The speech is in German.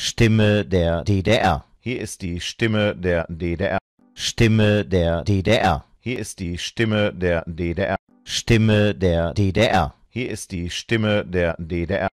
Stimme der DDR. Hier ist die Stimme der DDR. Stimme der DDR. Hier ist die Stimme der DDR. Stimme der DDR. Hier ist die Stimme der DDR.